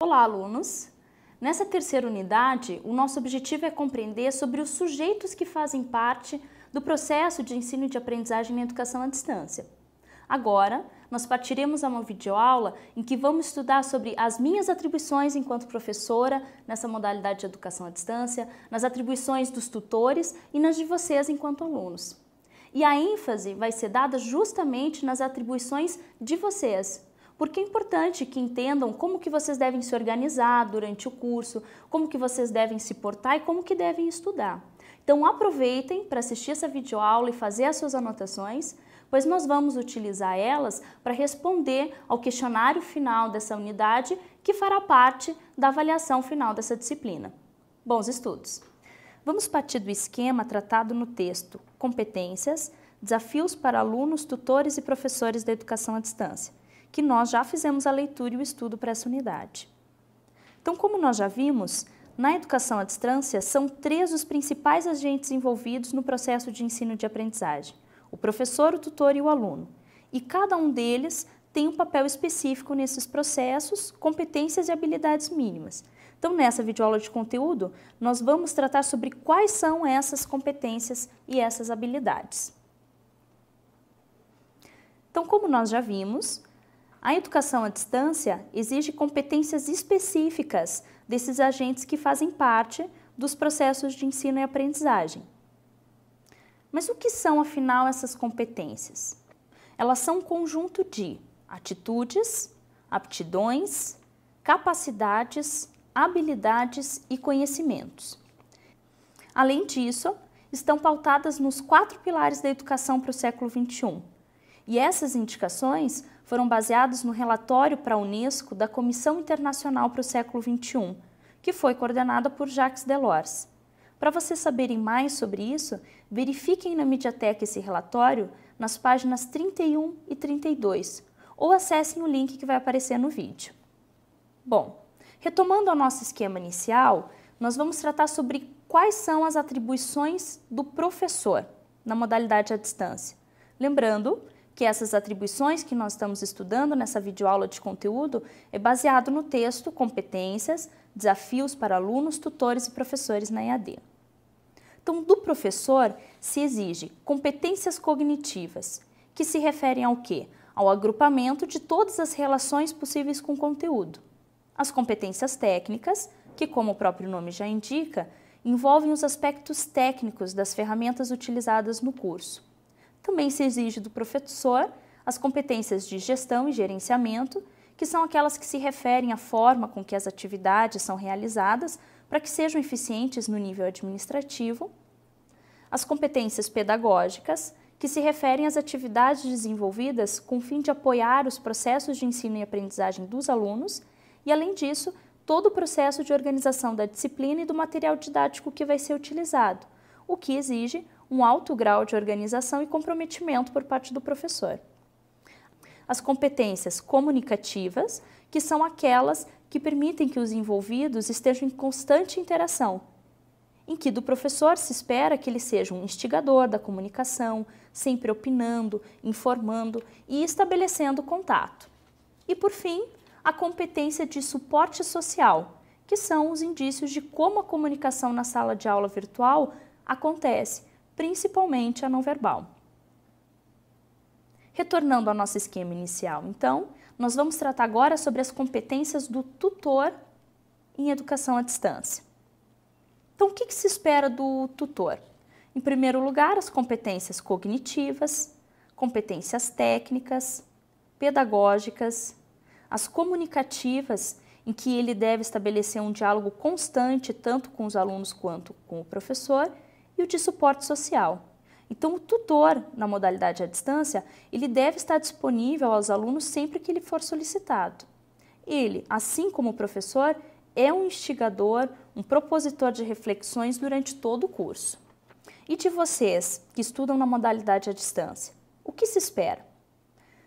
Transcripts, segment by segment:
Olá, alunos! Nessa terceira unidade, o nosso objetivo é compreender sobre os sujeitos que fazem parte do processo de ensino e de aprendizagem na educação à distância. Agora, nós partiremos a uma videoaula em que vamos estudar sobre as minhas atribuições enquanto professora nessa modalidade de educação à distância, nas atribuições dos tutores e nas de vocês enquanto alunos. E a ênfase vai ser dada justamente nas atribuições de vocês, porque é importante que entendam como que vocês devem se organizar durante o curso, como que vocês devem se portar e como que devem estudar. Então aproveitem para assistir essa videoaula e fazer as suas anotações, pois nós vamos utilizar elas para responder ao questionário final dessa unidade que fará parte da avaliação final dessa disciplina. Bons estudos! Vamos partir do esquema tratado no texto Competências, Desafios para alunos, tutores e professores da educação à distância que nós já fizemos a leitura e o estudo para essa unidade. Então, como nós já vimos, na educação à distância são três os principais agentes envolvidos no processo de ensino de aprendizagem: o professor, o tutor e o aluno. E cada um deles tem um papel específico nesses processos, competências e habilidades mínimas. Então, nessa videoaula de conteúdo, nós vamos tratar sobre quais são essas competências e essas habilidades. Então, como nós já vimos, a educação à distância exige competências específicas desses agentes que fazem parte dos processos de ensino e aprendizagem. Mas o que são, afinal, essas competências? Elas são um conjunto de atitudes, aptidões, capacidades, habilidades e conhecimentos. Além disso, estão pautadas nos quatro pilares da educação para o século XXI, e essas indicações foram baseadas no relatório para a Unesco da Comissão Internacional para o Século XXI, que foi coordenada por Jacques Delors. Para vocês saberem mais sobre isso, verifiquem na Mediateca esse relatório nas páginas 31 e 32, ou acessem o link que vai aparecer no vídeo. Bom, retomando ao nosso esquema inicial, nós vamos tratar sobre quais são as atribuições do professor na modalidade à distância. Lembrando que essas atribuições que nós estamos estudando nessa videoaula de conteúdo é baseado no texto Competências, Desafios para Alunos, Tutores e Professores na EAD. Então, do professor se exige competências cognitivas, que se referem ao quê? Ao agrupamento de todas as relações possíveis com o conteúdo. As competências técnicas, que como o próprio nome já indica, envolvem os aspectos técnicos das ferramentas utilizadas no curso também se exige do professor as competências de gestão e gerenciamento, que são aquelas que se referem à forma com que as atividades são realizadas para que sejam eficientes no nível administrativo, as competências pedagógicas, que se referem às atividades desenvolvidas com o fim de apoiar os processos de ensino e aprendizagem dos alunos, e além disso, todo o processo de organização da disciplina e do material didático que vai ser utilizado, o que exige um alto grau de organização e comprometimento por parte do professor. As competências comunicativas, que são aquelas que permitem que os envolvidos estejam em constante interação, em que do professor se espera que ele seja um instigador da comunicação, sempre opinando, informando e estabelecendo contato. E por fim, a competência de suporte social, que são os indícios de como a comunicação na sala de aula virtual acontece, principalmente a não verbal. Retornando ao nosso esquema inicial, então, nós vamos tratar agora sobre as competências do tutor em educação à distância. Então, o que, que se espera do tutor? Em primeiro lugar, as competências cognitivas, competências técnicas, pedagógicas, as comunicativas, em que ele deve estabelecer um diálogo constante tanto com os alunos quanto com o professor, e o de suporte social. Então, o tutor, na modalidade à distância, ele deve estar disponível aos alunos sempre que ele for solicitado. Ele, assim como o professor, é um instigador, um propositor de reflexões durante todo o curso. E de vocês que estudam na modalidade à distância, o que se espera?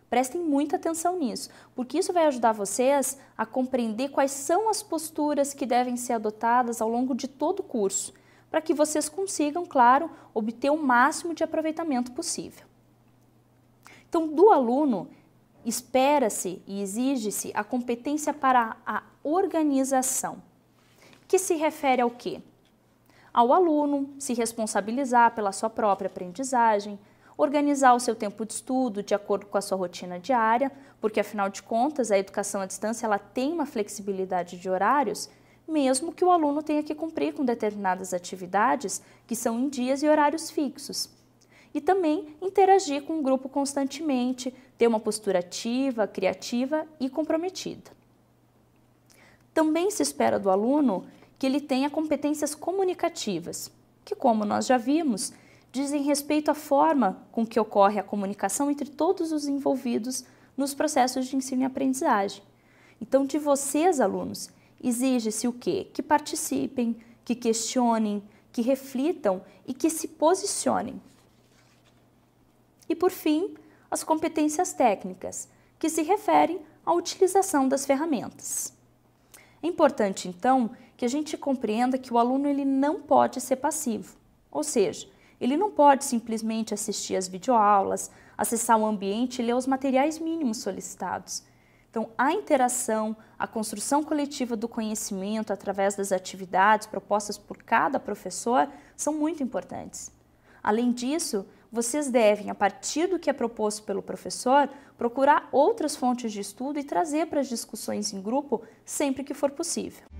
Prestem muita atenção nisso, porque isso vai ajudar vocês a compreender quais são as posturas que devem ser adotadas ao longo de todo o curso para que vocês consigam, claro, obter o máximo de aproveitamento possível. Então, do aluno, espera-se e exige-se a competência para a organização, que se refere ao quê? Ao aluno se responsabilizar pela sua própria aprendizagem, organizar o seu tempo de estudo de acordo com a sua rotina diária, porque afinal de contas a educação à distância ela tem uma flexibilidade de horários mesmo que o aluno tenha que cumprir com determinadas atividades que são em dias e horários fixos. E também interagir com o grupo constantemente, ter uma postura ativa, criativa e comprometida. Também se espera do aluno que ele tenha competências comunicativas, que, como nós já vimos, dizem respeito à forma com que ocorre a comunicação entre todos os envolvidos nos processos de ensino e aprendizagem. Então, de vocês, alunos, exige-se o quê? Que participem, que questionem, que reflitam e que se posicionem. E por fim, as competências técnicas, que se referem à utilização das ferramentas. É importante então que a gente compreenda que o aluno ele não pode ser passivo, ou seja, ele não pode simplesmente assistir às videoaulas, acessar o ambiente e ler os materiais mínimos solicitados. Então, a interação, a construção coletiva do conhecimento através das atividades propostas por cada professor são muito importantes. Além disso, vocês devem, a partir do que é proposto pelo professor, procurar outras fontes de estudo e trazer para as discussões em grupo sempre que for possível.